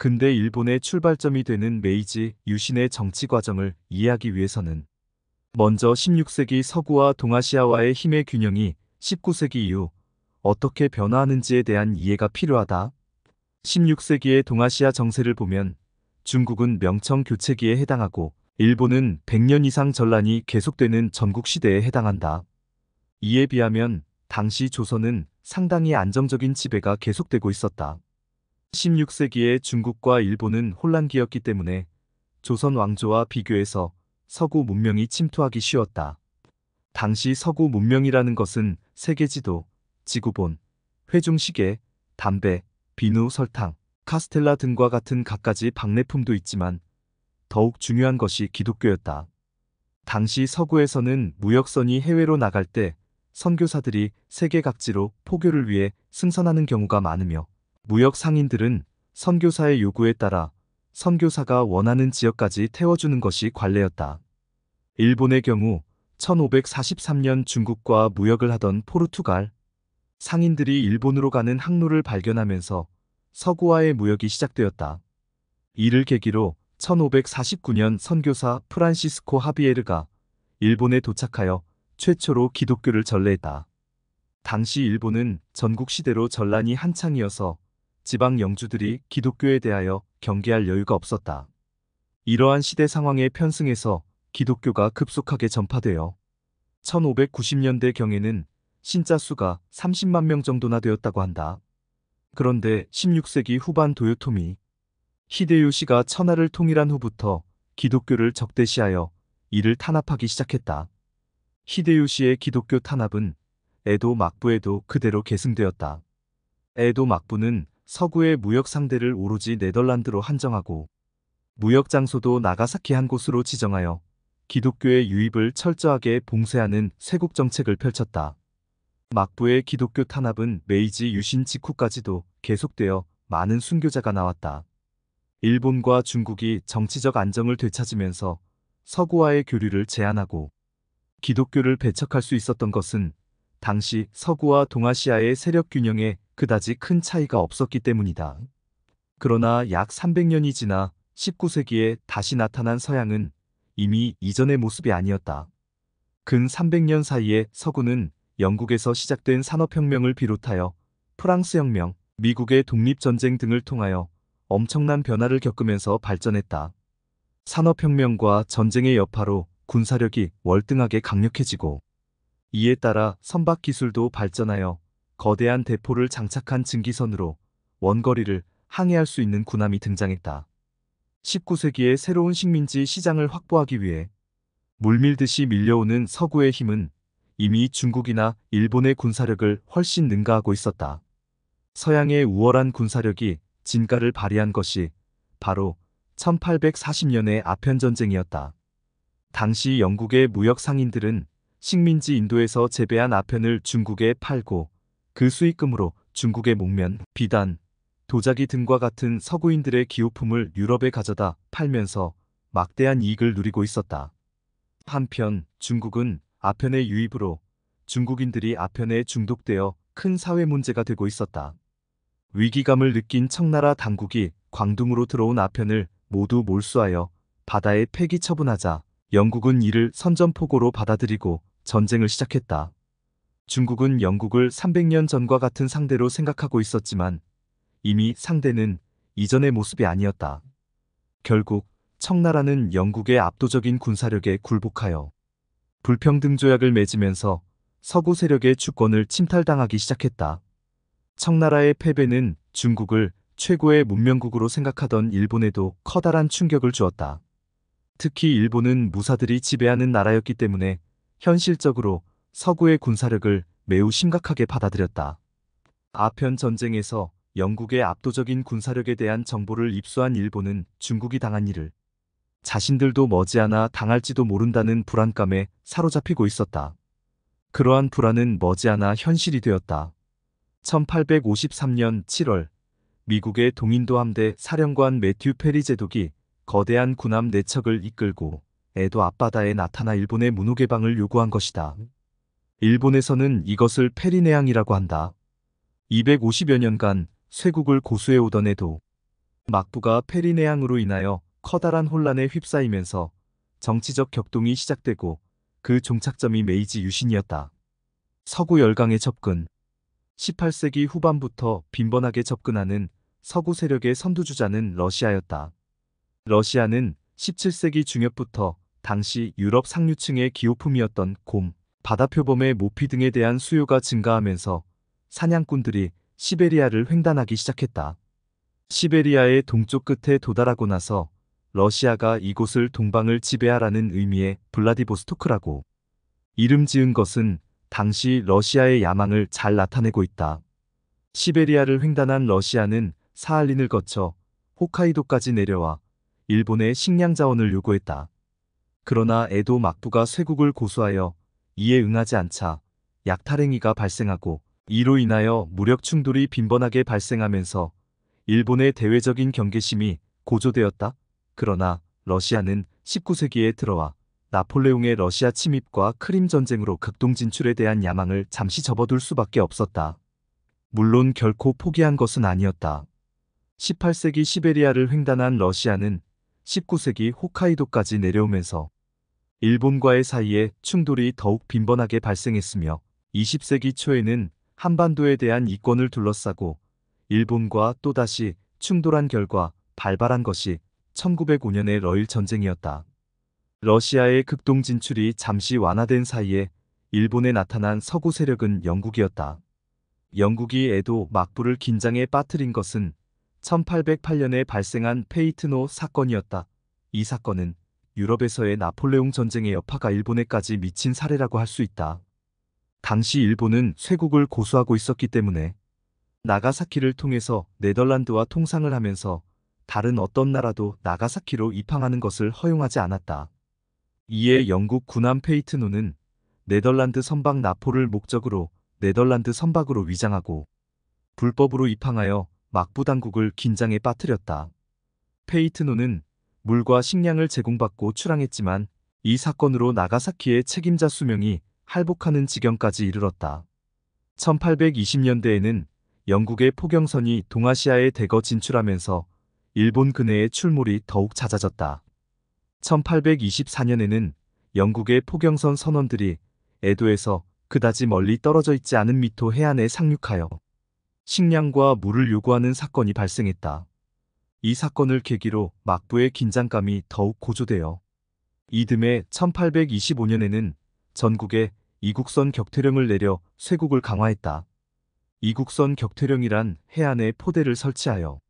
근대 일본의 출발점이 되는 메이지 유신의 정치 과정을 이해하기 위해서는 먼저 16세기 서구와 동아시아와의 힘의 균형이 19세기 이후 어떻게 변화하는지에 대한 이해가 필요하다. 16세기의 동아시아 정세를 보면 중국은 명청 교체기에 해당하고 일본은 100년 이상 전란이 계속되는 전국 시대에 해당한다. 이에 비하면 당시 조선은 상당히 안정적인 지배가 계속되고 있었다. 16세기에 중국과 일본은 혼란기였기 때문에 조선 왕조와 비교해서 서구 문명이 침투하기 쉬웠다. 당시 서구 문명이라는 것은 세계지도, 지구본, 회중시계, 담배, 비누, 설탕, 카스텔라 등과 같은 갖가지 박내품도 있지만 더욱 중요한 것이 기독교였다. 당시 서구에서는 무역선이 해외로 나갈 때 선교사들이 세계 각지로 포교를 위해 승선하는 경우가 많으며 무역 상인들은 선교사의 요구에 따라 선교사가 원하는 지역까지 태워주는 것이 관례였다. 일본의 경우 1543년 중국과 무역을 하던 포르투갈 상인들이 일본으로 가는 항로를 발견하면서 서구와의 무역이 시작되었다. 이를 계기로 1549년 선교사 프란시스코 하비에르가 일본에 도착하여 최초로 기독교를 전래했다. 당시 일본은 전국시대로 전란이 한창이어서 지방 영주들이 기독교에 대하여 경계할 여유가 없었다. 이러한 시대 상황에 편승해서 기독교가 급속하게 전파되어 1590년대 경에는 신자 수가 30만 명 정도나 되었다고 한다. 그런데 16세기 후반 도요토미 히데요시가 천하를 통일한 후부터 기독교를 적대시하여 이를 탄압하기 시작했다. 히데요시의 기독교 탄압은 에도 막부에도 그대로 계승되었다. 에도 막부는 서구의 무역 상대를 오로지 네덜란드로 한정하고 무역 장소도 나가사키 한 곳으로 지정하여 기독교의 유입을 철저하게 봉쇄하는 세국 정책을 펼쳤다. 막부의 기독교 탄압은 메이지 유신 직후까지도 계속되어 많은 순교자가 나왔다. 일본과 중국이 정치적 안정을 되찾으면서 서구와의 교류를 제한하고 기독교를 배척할 수 있었던 것은 당시 서구와 동아시아의 세력 균형에 그다지 큰 차이가 없었기 때문이다. 그러나 약 300년이 지나 19세기에 다시 나타난 서양은 이미 이전의 모습이 아니었다. 근 300년 사이에 서구는 영국에서 시작된 산업혁명을 비롯하여 프랑스 혁명, 미국의 독립전쟁 등을 통하여 엄청난 변화를 겪으면서 발전했다. 산업혁명과 전쟁의 여파로 군사력이 월등하게 강력해지고 이에 따라 선박 기술도 발전하여 거대한 대포를 장착한 증기선으로 원거리를 항해할 수 있는 군함이 등장했다. 19세기의 새로운 식민지 시장을 확보하기 위해 물밀듯이 밀려오는 서구의 힘은 이미 중국이나 일본의 군사력을 훨씬 능가하고 있었다. 서양의 우월한 군사력이 진가를 발휘한 것이 바로 1840년의 아편전쟁이었다. 당시 영국의 무역 상인들은 식민지 인도에서 재배한 아편을 중국에 팔고 그 수익금으로 중국의 목면, 비단, 도자기 등과 같은 서구인들의 기호품을 유럽에 가져다 팔면서 막대한 이익을 누리고 있었다. 한편 중국은 아편의 유입으로 중국인들이 아편에 중독되어 큰 사회 문제가 되고 있었다. 위기감을 느낀 청나라 당국이 광둥으로 들어온 아편을 모두 몰수하여 바다에 폐기 처분하자 영국은 이를 선전포고로 받아들이고 전쟁을 시작했다. 중국은 영국을 300년 전과 같은 상대로 생각하고 있었지만 이미 상대는 이전의 모습이 아니었다. 결국 청나라는 영국의 압도적인 군사력에 굴복하여 불평등 조약을 맺으면서 서구 세력의 주권을 침탈당하기 시작했다. 청나라의 패배는 중국을 최고의 문명국으로 생각하던 일본에도 커다란 충격을 주었다. 특히 일본은 무사들이 지배하는 나라였기 때문에 현실적으로 서구의 군사력을 매우 심각하게 받아들였다. 아편 전쟁에서 영국의 압도적인 군사력에 대한 정보를 입수한 일본은 중국이 당한 일을 자신들도 머지않아 당할지도 모른다는 불안감에 사로잡히고 있었다. 그러한 불안은 머지않아 현실이 되었다. 1853년 7월 미국의 동인도 함대 사령관 매튜 페리 제독이 거대한 군함 내척을 이끌고 에도 앞바다에 나타나 일본의 문호개방을 요구한 것이다. 일본에서는 이것을 페리내항이라고 한다. 250여 년간 쇄국을 고수해오던 에도 막부가 페리내항으로 인하여 커다란 혼란에 휩싸이면서 정치적 격동이 시작되고 그 종착점이 메이지 유신이었다. 서구 열강의 접근 18세기 후반부터 빈번하게 접근하는 서구 세력의 선두주자는 러시아였다. 러시아는 17세기 중엽부터 당시 유럽 상류층의 기호품이었던 곰, 바다표범의 모피 등에 대한 수요가 증가하면서 사냥꾼들이 시베리아를 횡단하기 시작했다. 시베리아의 동쪽 끝에 도달하고 나서 러시아가 이곳을 동방을 지배하라는 의미의 블라디보스토크라고 이름 지은 것은 당시 러시아의 야망을 잘 나타내고 있다. 시베리아를 횡단한 러시아는 사할린을 거쳐 홋카이도까지 내려와 일본의 식량 자원을 요구했다. 그러나 에도 막부가 쇄국을 고수하여 이에 응하지 않자 약탈행위가 발생하고 이로 인하여 무력 충돌이 빈번하게 발생하면서 일본의 대외적인 경계심이 고조되었다. 그러나 러시아는 19세기에 들어와 나폴레옹의 러시아 침입과 크림 전쟁으로 극동 진출에 대한 야망을 잠시 접어둘 수밖에 없었다. 물론 결코 포기한 것은 아니었다. 18세기 시베리아를 횡단한 러시아는 19세기 홋카이도까지 내려오면서 일본과의 사이에 충돌이 더욱 빈번하게 발생했으며 20세기 초에는 한반도에 대한 이권을 둘러싸고 일본과 또다시 충돌한 결과 발발한 것이 1905년의 러일 전쟁이었다. 러시아의 극동 진출이 잠시 완화된 사이에 일본에 나타난 서구 세력은 영국이었다. 영국이 에도 막부를 긴장에 빠뜨린 것은 1808년에 발생한 페이트노 사건이었다. 이 사건은 유럽에서의 나폴레옹 전쟁의 여파가 일본에까지 미친 사례라고 할 수 있다. 당시 일본은 쇄국을 고수하고 있었기 때문에 나가사키를 통해서 네덜란드와 통상을 하면서 다른 어떤 나라도 나가사키로 입항하는 것을 허용하지 않았다. 이에 영국 군함 페이트노는 네덜란드 선박 나포를 목적으로 네덜란드 선박으로 위장하고 불법으로 입항하여 막부 당국을 긴장에 빠뜨렸다. 페이트노는 물과 식량을 제공받고 출항했지만 이 사건으로 나가사키의 책임자 수명이 할복하는 지경까지 이르렀다. 1820년대에는 영국의 포경선이 동아시아에 대거 진출하면서 일본 근해의 출몰이 더욱 잦아졌다. 1824년에는 영국의 포경선 선원들이 에도에서 그다지 멀리 떨어져 있지 않은 미토 해안에 상륙하여 식량과 물을 요구하는 사건이 발생했다. 이 사건을 계기로 막부의 긴장감이 더욱 고조되어 이듬해 1825년에는 전국에 이국선 격퇴령을 내려 쇄국을 강화했다. 이국선 격퇴령이란 해안에 포대를 설치하여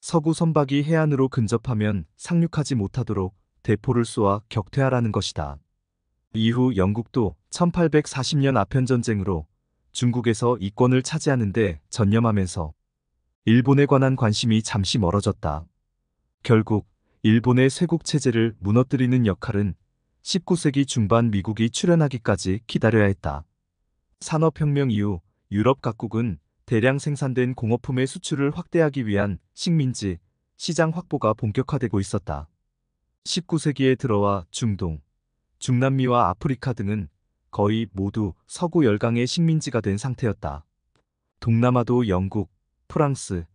서구 선박이 해안으로 근접하면 상륙하지 못하도록 대포를 쏘아 격퇴하라는 것이다. 이후 영국도 1840년 아편 전쟁으로 중국에서 이권을 차지하는데 전념하면서 일본에 관한 관심이 잠시 멀어졌다. 결국 일본의 쇄국 체제를 무너뜨리는 역할은 19세기 중반 미국이 출현하기까지 기다려야 했다. 산업혁명 이후 유럽 각국은 대량 생산된 공업품의 수출을 확대하기 위한 식민지, 시장 확보가 본격화되고 있었다. 19세기에 들어와 중동, 중남미와 아프리카 등은 거의 모두 서구 열강의 식민지가 된 상태였다. 동남아도 영국, 프랑스,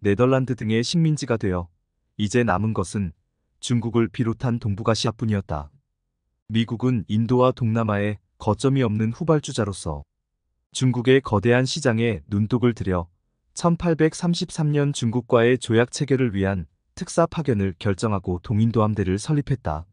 네덜란드 등의 식민지가 되어 이제 남은 것은 중국을 비롯한 동북아시아뿐이었다. 미국은 인도와 동남아에 거점이 없는 후발주자로서 중국의 거대한 시장에 눈독을 들여 1833년 중국과의 조약 체결을 위한 특사 파견을 결정하고 동인도 함대를 설립했다.